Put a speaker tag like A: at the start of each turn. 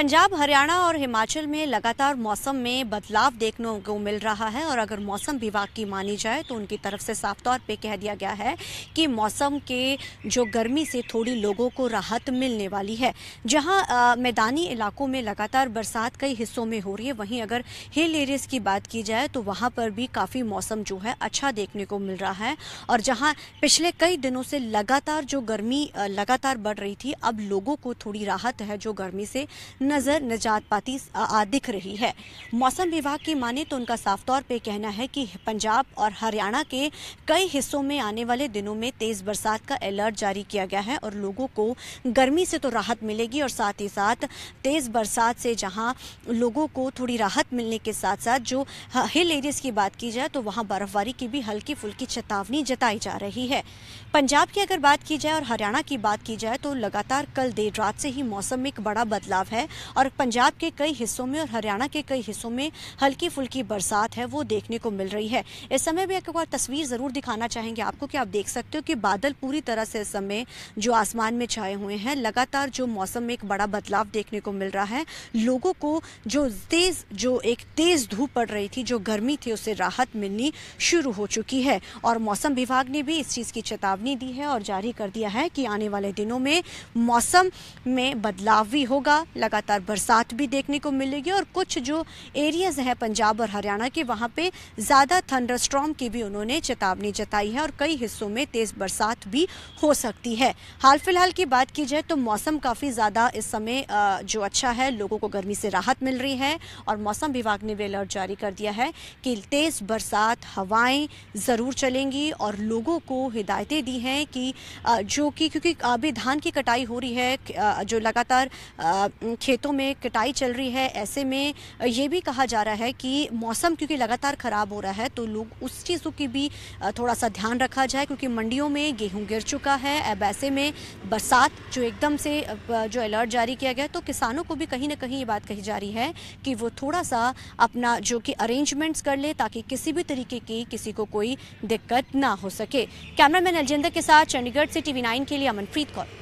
A: पंजाब हरियाणा और हिमाचल में लगातार मौसम में बदलाव देखने को मिल रहा है और अगर मौसम विभाग की मानी जाए तो उनकी तरफ से साफ तौर पे कह दिया गया है कि मौसम के जो गर्मी से थोड़ी लोगों को राहत मिलने वाली है जहां मैदानी इलाकों में लगातार बरसात कई हिस्सों में हो रही है वहीं अगर हिल एरियाज की बात की जाए तो वहाँ पर भी काफ़ी मौसम जो है अच्छा देखने को मिल रहा है और जहाँ पिछले कई दिनों से लगातार जो गर्मी लगातार बढ़ रही थी अब लोगों को थोड़ी राहत है जो गर्मी से नजर निजात पाती दिख रही है मौसम विभाग की माने तो उनका साफ तौर पे कहना है कि पंजाब और हरियाणा के कई हिस्सों में आने वाले दिनों में तेज बरसात का अलर्ट जारी किया गया है और लोगों को गर्मी से तो राहत मिलेगी और साथ ही साथ तेज बरसात से जहां लोगों को थोड़ी राहत मिलने के साथ साथ जो हिल एरियाज की बात की जाए तो वहां बर्फबारी की भी हल्की फुल्की चेतावनी जताई जा रही है पंजाब की अगर बात की जाए और हरियाणा की बात की जाए तो लगातार कल देर रात से ही मौसम में एक बड़ा बदलाव है और पंजाब के कई हिस्सों में और हरियाणा के कई हिस्सों में हल्की फुल्की बरसात है वो देखने को मिल रही है इस समय भी एक बार तस्वीर ज़रूर दिखाना चाहेंगे आपको कि आप देख सकते हो कि बादल पूरी तरह से इस समय जो आसमान में छाए हुए हैं लगातार जो मौसम में एक बड़ा बदलाव देखने को मिल रहा है लोगों को जो तेज़ जो एक तेज़ धूप पड़ रही थी जो गर्मी थी उससे राहत मिलनी शुरू हो चुकी है और मौसम विभाग ने भी इस चीज़ की चेतावनी दी है और जारी कर दिया है कि आने वाले दिनों में मौसम में बदलाव भी होगा लगातार लगातार बरसात भी देखने को मिलेगी और कुछ जो एरियाज़ हैं पंजाब और हरियाणा के वहाँ पे ज़्यादा थंडर की भी उन्होंने चेतावनी जताई है और कई हिस्सों में तेज़ बरसात भी हो सकती है हाल फिलहाल की बात की जाए तो मौसम काफ़ी ज़्यादा इस समय जो अच्छा है लोगों को गर्मी से राहत मिल रही है और मौसम विभाग ने भी अलर्ट जारी कर दिया है कि तेज़ बरसात हवाएं ज़रूर चलेंगी और लोगों को हिदायतें दी हैं कि जो कि क्योंकि अभी धान की कटाई हो रही है जो लगातार खेतों में कटाई चल रही है ऐसे में ये भी कहा जा रहा है कि मौसम क्योंकि लगातार ख़राब हो रहा है तो लोग उस चीज़ों की भी थोड़ा सा ध्यान रखा जाए क्योंकि मंडियों में गेहूँ गिर चुका है अब ऐसे में बरसात जो एकदम से जो अलर्ट जारी किया गया तो किसानों को भी कहीं ना कहीं ये बात कही जा रही है कि वो थोड़ा सा अपना जो कि अरेंजमेंट्स कर ले ताकि किसी भी तरीके की किसी को कोई दिक्कत ना हो सके कैमरामैन अलजेंद्र के साथ चंडीगढ़ से टीवी नाइन के लिए अमनप्रीत कौर